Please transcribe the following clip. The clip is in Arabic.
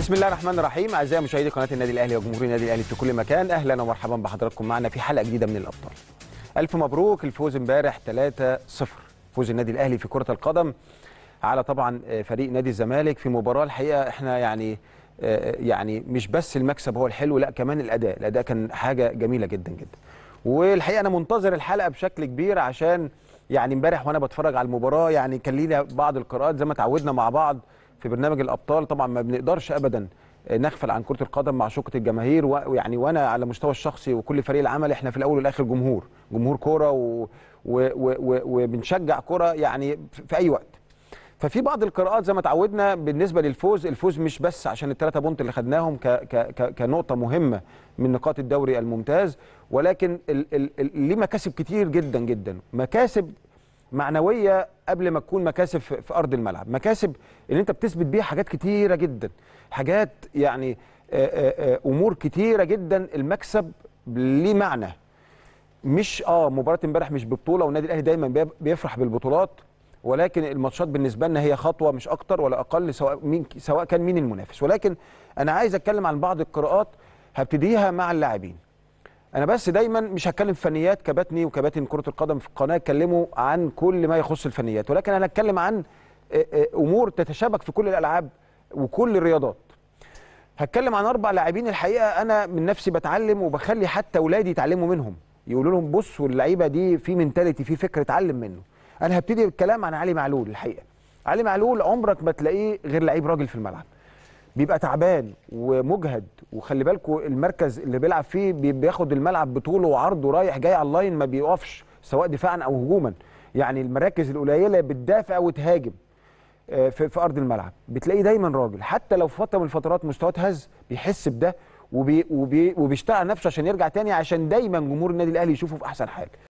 بسم الله الرحمن الرحيم اعزائي مشاهدي قناه النادي الاهلي وجمهور النادي الاهلي في كل مكان اهلا ومرحبا بحضراتكم معنا في حلقه جديده من الابطال الف مبروك الفوز امبارح 3-0 فوز النادي الاهلي في كره القدم على طبعا آه، فريق نادي الزمالك في مباراه الحقيقه احنا يعني آه، آه، يعني مش بس المكسب هو الحلو لا كمان الاداء الاداء كان حاجه جميله جدا جدا والحقيقه انا منتظر الحلقه بشكل كبير عشان يعني امبارح وانا بتفرج على المباراه يعني كان لينا بعض القراءات زي ما تعودنا مع بعض في برنامج الابطال طبعا ما بنقدرش ابدا نغفل عن كره القدم مع شوكه الجماهير ويعني وانا على مستوى الشخصي وكل فريق العمل احنا في الاول والاخر جمهور جمهور كوره و... و... و... وبنشجع كوره يعني في اي وقت ففي بعض القراءات زي ما اتعودنا بالنسبه للفوز الفوز مش بس عشان الثلاثه بونت اللي خدناهم ك... ك... كنقطه مهمه من نقاط الدوري الممتاز ولكن ال... ال... ليه مكاسب كتير جدا جدا مكاسب معنويه قبل ما تكون مكاسب في ارض الملعب مكاسب اللي انت بتثبت بيها حاجات كتيره جدا حاجات يعني آه، آه، آه، امور كتيره جدا المكسب ليه معنى مش اه مباراه امبارح مش ببطوله والنادي الاهلي دايما بيفرح بالبطولات ولكن الماتشات بالنسبه لنا هي خطوه مش اكتر ولا اقل سواء مين سواء كان مين المنافس ولكن انا عايز اتكلم عن بعض القراءات هبتديها مع اللاعبين انا بس دايما مش هتكلم فنيات كباتني وكباتن كره القدم في القناه اتكلموا عن كل ما يخص الفنيات ولكن انا هتكلم عن آه، آه، امور تتشابك في كل الالعاب وكل الرياضات هتكلم عن اربع لاعبين الحقيقه انا من نفسي بتعلم وبخلي حتى اولادي يتعلموا منهم يقولوا لهم بصوا اللعيبه دي في منتاليتي في فكر اتعلم منه انا هبتدي بالكلام عن علي معلول الحقيقه علي معلول عمرك ما تلاقيه غير لعيب راجل في الملعب بيبقى تعبان ومجهد وخلي بالكوا المركز اللي بيلعب فيه بياخد الملعب بطوله وعرضه رايح جاي على اللاين ما بيقفش سواء دفاعا او هجوما يعني المراكز القليله بتدافع وتهاجم آه، في, في ارض الملعب بتلاقيه دايما راجل حتى لو في فتره من الفترات مستواه اتهز بيحس بده وبي وبي وبيشتغل نفسه عشان يرجع تاني عشان دايما جمهور النادي الاهلي يشوفه في احسن حال